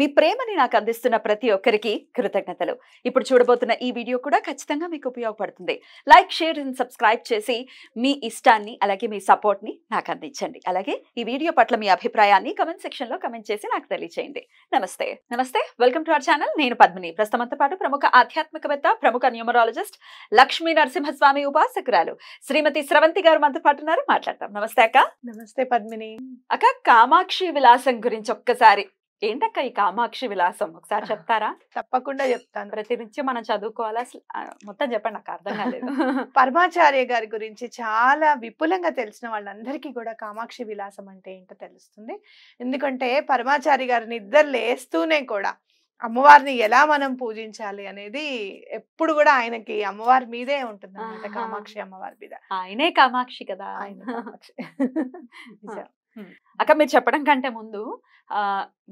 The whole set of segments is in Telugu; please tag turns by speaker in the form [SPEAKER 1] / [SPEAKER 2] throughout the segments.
[SPEAKER 1] మీ ప్రేమని నాకు అందిస్తున్న ప్రతి ఒక్కరికి కృతజ్ఞతలు ఇప్పుడు చూడబోతున్న ఈ వీడియో కూడా ఖచ్చితంగా మీకు ఉపయోగపడుతుంది లైక్ షేర్ అండ్ సబ్స్క్రైబ్ చేసి మీ ఇష్టాన్ని అలాగే మీ సపోర్ట్ని నాకు అందించండి అలాగే ఈ వీడియో పట్ల మీ అభిప్రాయాన్ని కమెంట్ సెక్షన్లో కమెంట్ చేసి నాకు తెలియజేయండి నమస్తే నమస్తే వెల్కమ్ టు అవర్ ఛానల్ నేను పద్మిని ప్రస్తుతంతో పాటు ప్రముఖ ఆధ్యాత్మికవేత్త ప్రముఖ న్యూమరాలజిస్ట్ లక్ష్మీ నరసింహస్వామి ఉపాసకురాలు శ్రీమతి స్రవంతి గారు మనతో పాటు ఉన్నారు మాట్లాడతాం నమస్తే అక్క నమస్తే పద్మిని అక్క కామాక్షి విలాసం గురించి ఒక్కసారి ఏంటక్క ఈ కామాక్షి విలాసం ఒకసారి చెప్తారా తప్పకుండా చెప్తాను ప్రతి నుంచి మనం చదువుకోవాలా మొత్తం చెప్పండి నాకు అర్థం కాలేదు
[SPEAKER 2] పరమాచార్య గారి గురించి చాలా
[SPEAKER 1] విపులంగా తెలిసిన
[SPEAKER 2] వాళ్ళందరికీ కూడా కామాక్షి విలాసం అంటే ఏంటో తెలుస్తుంది ఎందుకంటే పరమాచారి గారిని ఇద్దరు లేస్తూనే కూడా అమ్మవారిని ఎలా మనం పూజించాలి అనేది ఎప్పుడు కూడా ఆయనకి అమ్మవారి మీదే ఉంటుంది కామాక్షి అమ్మవారి మీద
[SPEAKER 1] ఆయనే కామాక్షి కదా ఆయన కామాక్షి అక్క మీరు చెప్పడం కంటే ముందు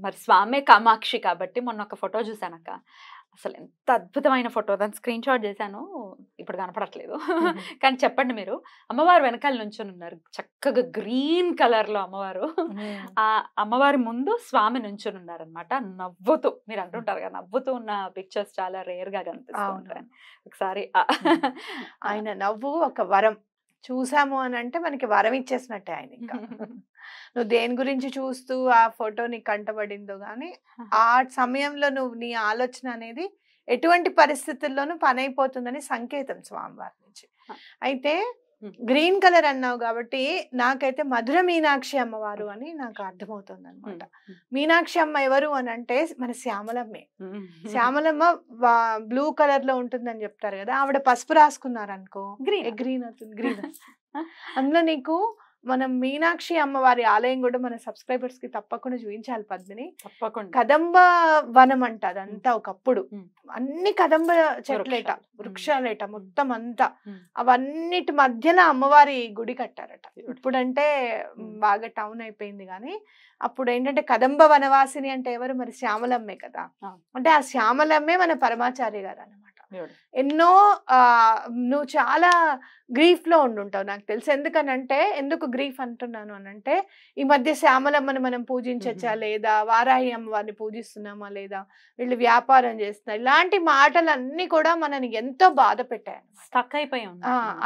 [SPEAKER 1] మరి స్వామి కామాక్షి కాబట్టి మొన్న ఒక ఫోటో చూశాను అక్క అసలు ఎంత అద్భుతమైన ఫోటో దాన్ని స్క్రీన్ షాట్ చేశాను ఇప్పుడు కనపడట్లేదు కానీ చెప్పండి మీరు అమ్మవారు వెనకాల నుంచి ఉన్నారు చక్కగా గ్రీన్ కలర్ లో అమ్మవారు ఆ అమ్మవారి ముందు స్వామి నుంచి ఉన్నారు అనమాట నవ్వుతూ మీరు అంటుంటారు కదా నవ్వుతూ ఉన్న పిక్చర్స్ చాలా రేర్ గా కనిపిస్తూ ఉంటాయి ఒకసారి ఆయన నవ్వు ఒక వరం
[SPEAKER 2] చూసాము అని అంటే మనకి వరం ఇచ్చేసినట్టే ఆయన ఇంకా నువ్వు దేని గురించి చూస్తూ ఆ ఫోటో నీకు కంటపడిందో కానీ ఆ సమయంలో నువ్వు నీ ఆలోచన అనేది ఎటువంటి పరిస్థితుల్లోనూ పని అయిపోతుందని సంకేతం స్వామివారి నుంచి అయితే గ్రీన్ కలర్ అన్నావు కాబట్టి నాకైతే మధుర మీనాక్షి అమ్మవారు అని నాకు అర్థమవుతుంది అనమాట మీనాక్షి అమ్మ ఎవరు అని అంటే మన శ్యామలమ్మే శ్యామలమ్మ బ్లూ కలర్ లో ఉంటుందని చెప్తారు కదా ఆవిడ పసుపు రాసుకున్నారు అనుకో గ్రీన్ గ్రీన్ అవుతుంది గ్రీన్ అందులో నీకు మనం మీనాక్షి అమ్మవారి ఆలయం కూడా మన సబ్స్క్రైబర్స్ కి తప్పకుండా చూపించాలి పద్మిని తప్పకుండా కదంబ వనం అంట అదంతా ఒకప్పుడు అన్ని కదంబ చెట్లేట వృక్షాలేట మొత్తం అంతా అవన్నిటి మధ్యలో అమ్మవారి గుడి కట్టారట ఇప్పుడంటే బాగా టౌన్ అయిపోయింది కానీ అప్పుడు ఏంటంటే కదంబ వనవాసిని అంటే ఎవరు మరి శ్యామలమ్మే కదా అంటే ఆ శ్యామలమ్మే మన పరమాచార్య గారు అనమాట ఎన్నో నువ్వు చాలా గ్రీఫ్ లో ఉండుంటావు నాకు తెలుసు ఎందుకనంటే ఎందుకు గ్రీఫ్ అంటున్నాను అనంటే ఈ మధ్య శ్యామలమ్మను మనం పూజించచ్చా లేదా వారాహి అమ్మవారిని పూజిస్తున్నామా లేదా వీళ్ళు వ్యాపారం చేస్తున్నారు ఇలాంటి మాటలన్నీ కూడా మనని ఎంతో బాధ పెట్టాను స్టక్ అయిపోయాం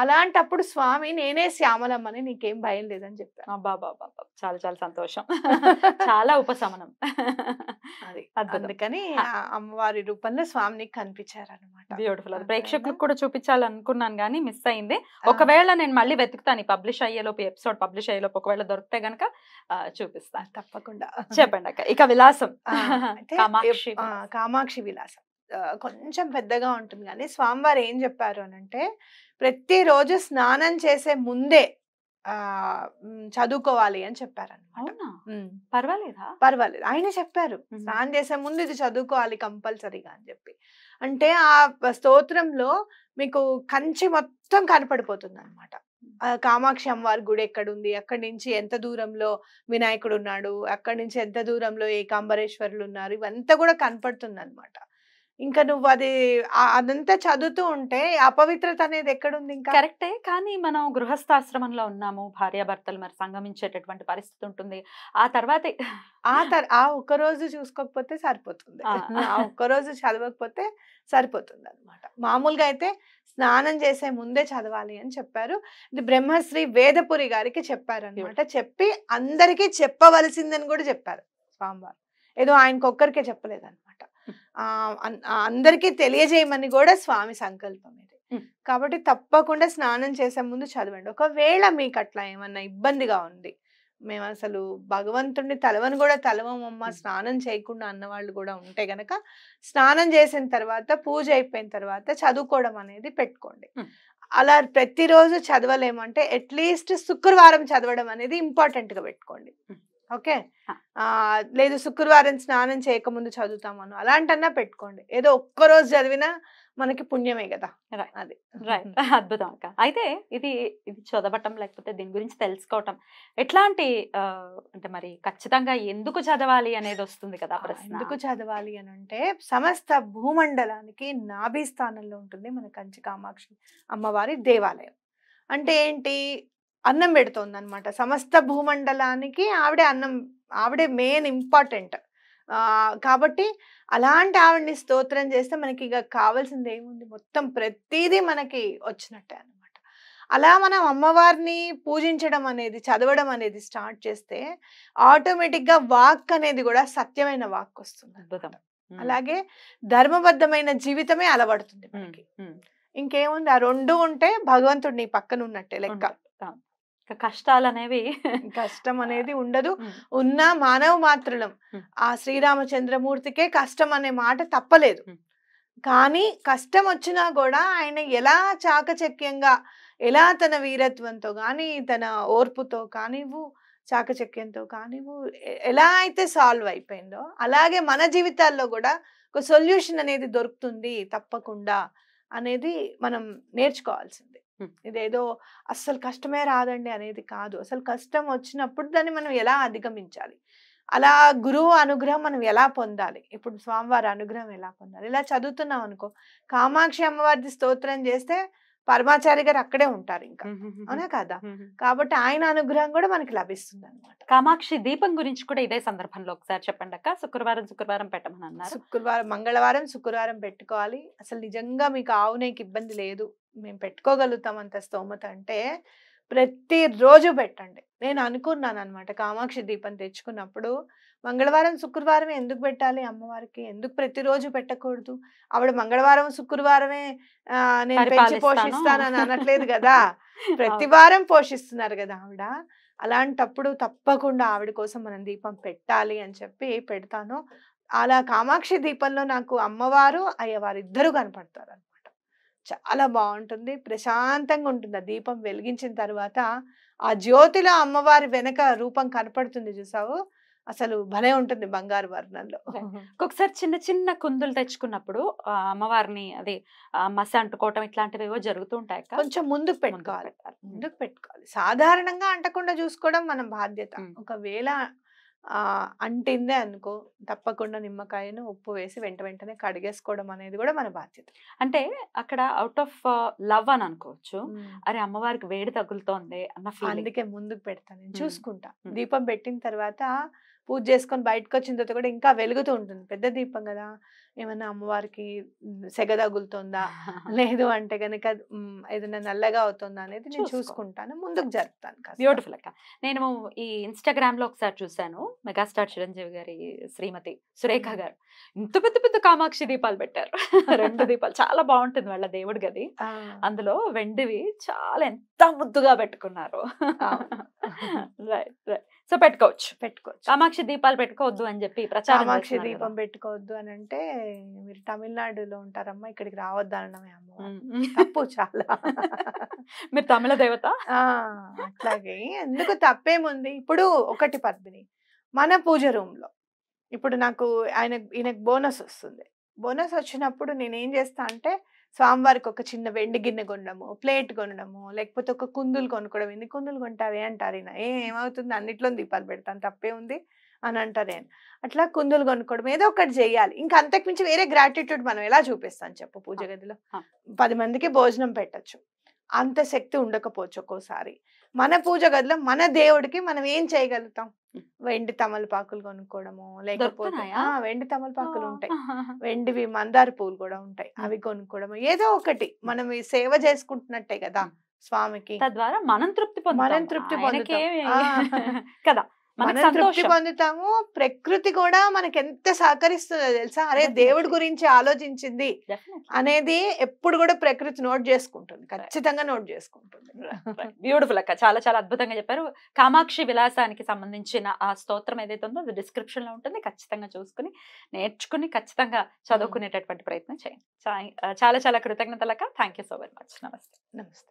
[SPEAKER 2] అలాంటప్పుడు స్వామి నేనే శ్యామలమ్మని నీకేం భయం లేదని చెప్పాను బాబా బాబా
[SPEAKER 1] చాలా చాలా సంతోషం చాలా ఉపశమనం అది అందుకని అమ్మవారి రూపంలో స్వామిని కనిపించారనమాట బ్యూటిఫుల్ అది ప్రేక్షకులకు కూడా చూపించాలనుకున్నాను కానీ మిస్ అయింది ఒకవేళ నేను మళ్ళీ వెతుకుతాను పబ్లిష్ అయ్యేలోపు ఎపిసోడ్ పబ్లిష్ అయ్యేలోపు ఒకవేళ దొరికితే గనక చూపిస్తాను తప్పకుండా చెప్పండి అక్క ఇక విలాసం కామాక్షి కామాక్షి విలాసం
[SPEAKER 2] కొంచెం పెద్దగా ఉంటుంది కానీ స్వామివారు ఏం చెప్పారు అని అంటే ప్రతిరోజు స్నానం చేసే ముందే చదువుకోవాలి అని చెప్పారు అనమాట పర్వాలేదా పర్వాలేదు ఆయన చెప్పారు స్నానం చేసే ముందు ఇది చదువుకోవాలి కంపల్సరీగా అని చెప్పి అంటే ఆ స్తోత్రంలో మీకు కంచి మొత్తం కనపడిపోతుంది అనమాట కామాక్షి అమ్మవారి గుడి ఎక్కడుంది అక్కడి నుంచి ఎంత దూరంలో వినాయకుడు ఉన్నాడు అక్కడి నుంచి ఎంత దూరంలో ఏకాంబరేశ్వరులు ఉన్నారు ఇవంతా కూడా కనపడుతుంది అనమాట ఇంకా నువ్వు
[SPEAKER 1] అది అదంతా చదువుతూ ఉంటే అపవిత్రత అనేది ఎక్కడుంది ఇంకా కరెక్టే కానీ మనం గృహస్థాశ్రమంలో ఉన్నాము భార్యాభర్తలు మరి సంగమించేటటువంటి పరిస్థితి ఉంటుంది ఆ తర్వాత ఆ
[SPEAKER 2] తర్ ఆ ఒక్కరోజు చూసుకోకపోతే సరిపోతుంది ఆ ఒక్కరోజు చదవకపోతే సరిపోతుంది అనమాట మామూలుగా అయితే స్నానం చేసే ముందే చదవాలి అని చెప్పారు ఇది బ్రహ్మశ్రీ వేదపురి గారికి అనమాట చెప్పి అందరికీ చెప్పవలసిందని కూడా చెప్పారు స్వామివారు ఏదో ఆయనకొక్కరికే చెప్పలేదని అందరికీ తెలియజేయమని కూడా స్వామి సంకల్పం ఇది కాబట్టి తప్పకుండా స్నానం చేసే ముందు చదవండి ఒకవేళ మీకు అట్లా ఏమన్నా ఇబ్బందిగా ఉంది మేము అసలు భగవంతుడిని తలవని కూడా తలవమమ్మ స్నానం చేయకుండా అన్నవాళ్ళు కూడా ఉంటే గనక స్నానం చేసిన తర్వాత పూజ అయిపోయిన తర్వాత చదువుకోవడం అనేది పెట్టుకోండి అలా ప్రతిరోజు చదవలేమంటే అట్లీస్ట్ శుక్రవారం చదవడం అనేది ఇంపార్టెంట్గా పెట్టుకోండి ఓకే లేదు శుక్రవారం స్నానం చేయకముందు చదువుతామను అలాంటన్నా పెట్టుకోండి ఏదో ఒక్కరోజు
[SPEAKER 1] చదివినా మనకి పుణ్యమే కదా అది రైట్ అద్భుతం అక్క అయితే ఇది ఇది చదవటం లేకపోతే దీని గురించి తెలుసుకోవటం ఎట్లాంటి అంటే మరి ఖచ్చితంగా ఎందుకు చదవాలి అనేది వస్తుంది కదా ఎందుకు
[SPEAKER 2] చదవాలి అని అంటే సమస్త భూమండలానికి నాభీ స్థానంలో ఉంటుంది మన కంచి కామాక్షి అమ్మవారి దేవాలయం అంటే ఏంటి అన్నం పెడుతోంది అనమాట సమస్త భూమండలానికి ఆవిడే అన్నం ఆవిడే మెయిన్ ఇంపార్టెంట్ కాబట్టి అలాంటి ఆవిడని స్తోత్రం చేస్తే మనకి ఇక కావాల్సింది ఏముంది మొత్తం ప్రతిదీ మనకి వచ్చినట్టే అనమాట అలా మనం అమ్మవారిని పూజించడం అనేది చదవడం అనేది స్టార్ట్ చేస్తే ఆటోమేటిక్గా వాక్ అనేది కూడా సత్యమైన వాక్ వస్తుంది అద్భుతం అలాగే ధర్మబద్ధమైన జీవితమే అలవడుతుంది మనకి ఇంకేముంది ఆ రెండు ఉంటే భగవంతుడు నీ పక్కన ఉన్నట్టే లెక్క కష్టాలు అనేవి కష్టం అనేది ఉండదు ఉన్న మానవ మాత్రలం ఆ శ్రీరామచంద్రమూర్తికే కష్టం అనే మాట తప్పలేదు కానీ కష్టం వచ్చినా కూడా ఆయన ఎలా చాకచక్యంగా ఎలా తన వీరత్వంతో కానీ తన ఓర్పుతో కానివ్వు చాకచక్యంతో కానివ్వు ఎలా అయితే సాల్వ్ అయిపోయిందో అలాగే మన జీవితాల్లో కూడా ఒక సొల్యూషన్ అనేది దొరుకుతుంది తప్పకుండా అనేది మనం నేర్చుకోవాల్సింది ఇదేదో అస్సలు కష్టమే రాదండి అనేది కాదు అసలు కష్టం వచ్చినప్పుడు దాన్ని మనం ఎలా అధిగమించాలి అలా గురువు అనుగ్రహం మనం ఎలా పొందాలి ఇప్పుడు స్వామివారి అనుగ్రహం ఎలా పొందాలి ఇలా చదువుతున్నాం అనుకో కామాక్షి అమ్మవారిది స్తోత్రం చేస్తే పరమాచారి గారు అక్కడే ఉంటారు ఇంకా అవునా కదా కాబట్టి ఆయన అనుగ్రహం కూడా మనకి లభిస్తుంది
[SPEAKER 1] అనమాట కామాక్షి దీపం గురించి కూడా ఇదే సందర్భంలో ఒకసారి చెప్పండి అక్క శుక్రవారం శుక్రవారం పెట్టమని అన్నారు శుక్రవారం మంగళవారం శుక్రవారం పెట్టుకోవాలి
[SPEAKER 2] అసలు నిజంగా మీకు ఆవునేకి ఇబ్బంది లేదు మేము పెట్టుకోగలుగుతాం అంత స్తోమత అంటే ప్రతిరోజు పెట్టండి నేను అనుకున్నాను అనమాట కామాక్షి దీపం తెచ్చుకున్నప్పుడు మంగళవారం శుక్రవారం ఎందుకు పెట్టాలి అమ్మవారికి ఎందుకు ప్రతిరోజు పెట్టకూడదు ఆవిడ మంగళవారం శుక్రవారమే నేను పెంచి పోషిస్తానని అనట్లేదు కదా ప్రతి వారం పోషిస్తున్నారు కదా ఆవిడ అలాంటప్పుడు తప్పకుండా ఆవిడ కోసం మనం దీపం పెట్టాలి అని చెప్పి పెడతాను అలా కామాక్షి దీపంలో నాకు అమ్మవారు అయ్యవారు ఇద్దరు కనపడతారు చాలా బాగుంటుంది ప్రశాంతంగా ఉంటుంది ఆ దీపం వెలిగించిన తర్వాత ఆ జ్యోతిలో అమ్మవారి వెనక రూపం కనపడుతుంది చూసావు అసలు
[SPEAKER 1] భలే ఉంటుంది బంగారు వర్ణంలో ఒకసారి చిన్న చిన్న కుందులు తెచ్చుకున్నప్పుడు అమ్మవారిని అదే మస అంటుకోవటం ఇట్లాంటివి ఏవో జరుగుతూ ఉంటాయి కొంచెం ముందుకు పెట్టుకోవాలి ముందుకు
[SPEAKER 2] పెట్టుకోవాలి సాధారణంగా అంటకుండా చూసుకోవడం మన బాధ్యత ఒకవేళ అంటిందే అనుకో తప్పకుండా నిమ్మకాయను ఉప్పు వేసి వెంట వెంటనే కడిగేసుకోవడం అనేది కూడా మన
[SPEAKER 1] బాధ్యత అంటే అక్కడ అవుట్ ఆఫ్ లవ్ అని అనుకోవచ్చు అరే అమ్మవారికి వేడి తగులుతోంది అన్న అందుకే ముందుకు పెడతాను నేను చూసుకుంటా
[SPEAKER 2] దీపం పెట్టిన తర్వాత పూజ చేసుకొని బయటకు వచ్చిన తర్వాత కూడా ఇంకా వెలుగుతూ ఉంటుంది పెద్ద దీపం కదా ఏమైనా అమ్మవారికి సెగ
[SPEAKER 1] తగులుతుందా
[SPEAKER 2] లేదు అంటే కనుక ఏదైనా నల్లగా అవుతుందా అనేది నేను చూసుకుంటాను
[SPEAKER 1] ముందుకు జరుపుతాను బ్యూటిఫుల్ అక్క నేను ఈ ఇన్స్టాగ్రామ్ లో ఒకసారి చూశాను మెగాస్టార్ చిరంజీవి గారి శ్రీమతి సురేఖ గారు ఇంత పెద్ద పెద్ద కామాక్షి దీపాలు పెట్టారు రెండు దీపాలు చాలా బాగుంటుంది వాళ్ళ దేవుడి గది అందులో వెండివి చాలా ఎంత ముద్దుగా పెట్టుకున్నారు రైట్ రైట్ సో పెట్టుకోవచ్చు పెట్టుకోవచ్చు కామాక్షి దీపాలు పెట్టుకోవద్దు అని చెప్పి కామాక్షి దీపం
[SPEAKER 2] పెట్టుకోవద్దు అని అంటే మీరు తమిళనాడులో ఉంటారమ్మా ఇక్కడికి రావద్దు అనడమే
[SPEAKER 1] అమ్మ తప్పు చాలా మీరు తమిళ దేవత
[SPEAKER 2] అట్లాగే ఎందుకు తప్పేముంది ఇప్పుడు ఒకటి పద్మిని మన పూజ రూమ్ లో ఇప్పుడు నాకు ఆయన ఈయనకు బోనస్ వస్తుంది బోనస్ వచ్చినప్పుడు నేనేం చేస్తా అంటే స్వామివారికి ఒక చిన్న వెండి గిన్నె కొనడము ప్లేట్ కొనడము లేకపోతే ఒక కుందులు కొనుక్కోవడం ఎన్ని కుందులు కొంటావే అంటారు ఈయన ఏ ఏమవుతుంది అన్నిట్లో దీపాలు పెడతాను తప్పే ఉంది అని అంటారు నేను అట్లా కుందులు కొనుక్కోవడం ఏదో ఒకటి చేయాలి ఇంకా అంతకుమించి వేరే గ్రాటిట్యూడ్ మనం ఎలా చూపిస్తాం చెప్పు పూజ గదిలో పది మందికి భోజనం పెట్టచ్చు అంత శక్తి ఉండకపోవచ్చు ఒక్కోసారి మన పూజ గదిలో మన దేవుడికి మనం ఏం చేయగలుగుతాం వెండి తమలపాకులు కొనుక్కోవడము లేకపోతే వెండి తమలపాకులు ఉంటాయి వెండివి మందార పూలు కూడా ఉంటాయి అవి కొనుక్కోవడము ఏదో ఒకటి మనం సేవ చేసుకుంటున్నట్టే కదా స్వామికి తద్వారా
[SPEAKER 1] మనం తృప్తి మనం తృప్తి కదా మనం తృప్తి
[SPEAKER 2] పొందుతాము ప్రకృతి కూడా మనకి ఎంత సహకరిస్తుందో తెలుసా అరే దేవుడి గురించి ఆలోచించింది అనేది ఎప్పుడు కూడా ప్రకృతి నోట్ చేసుకుంటుంది ఖచ్చితంగా నోట్ చేసుకుంటుంది
[SPEAKER 1] బ్యూటిఫుల్ అక్క చాలా చాలా అద్భుతంగా చెప్పారు కామాక్షి విలాసానికి సంబంధించిన ఆ స్తోత్రం ఏదైతే ఉందో అది డిస్క్రిప్షన్ లో ఉంటుంది ఖచ్చితంగా చూసుకుని నేర్చుకుని ఖచ్చితంగా చదువుకునేటటువంటి ప్రయత్నం చేయండి చాలా చాలా కృతజ్ఞతలక థ్యాంక్ సో వెరీ మచ్ నమస్తే నమస్తే